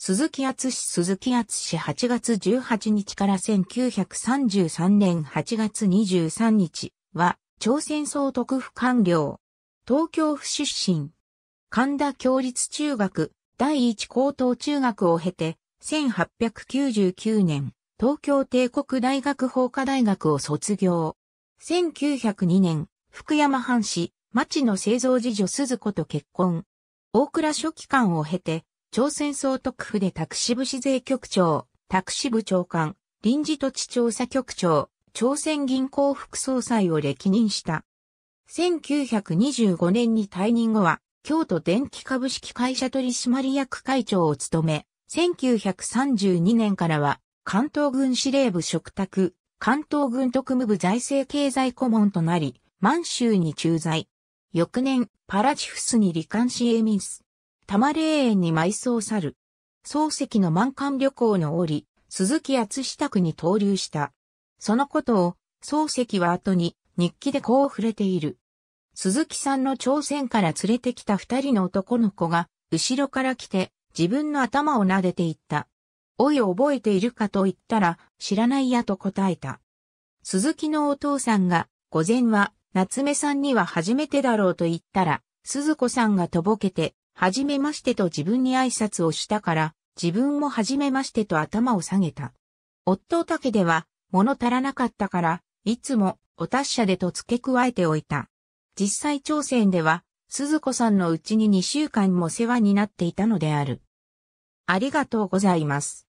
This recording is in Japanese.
鈴木厚氏鈴木厚氏8月18日から1933年8月23日は、朝鮮総督府官僚。東京府出身。神田共立中学、第一高等中学を経て、1899年、東京帝国大学法科大学を卒業。1902年、福山藩士、町の製造次女鈴子と結婚。大倉書記官を経て、朝鮮総督府でタクシブ市税局長、タクシブ長官、臨時土地調査局長、朝鮮銀行副総裁を歴任した。1925年に退任後は、京都電気株式会社取締役会長を務め、1932年からは、関東軍司令部嘱託、関東軍特務部財政経済顧問となり、満州に駐在。翌年、パラチフスに罹患しエミス、多摩霊園に埋葬さる。漱石の満館旅行の折、鈴木厚支区に投留した。そのことを、漱石は後に日記でこう触れている。鈴木さんの朝鮮から連れてきた二人の男の子が、後ろから来て、自分の頭を撫でていった。おい覚えているかと言ったら、知らないやと答えた。鈴木のお父さんが、午前は、夏目さんには初めてだろうと言ったら、鈴子さんがとぼけて、はじめましてと自分に挨拶をしたから、自分もはじめましてと頭を下げた。夫をトでは、物足らなかったから、いつも、お達者でと付け加えておいた。実際朝鮮では、鈴子さんのうちに2週間も世話になっていたのである。ありがとうございます。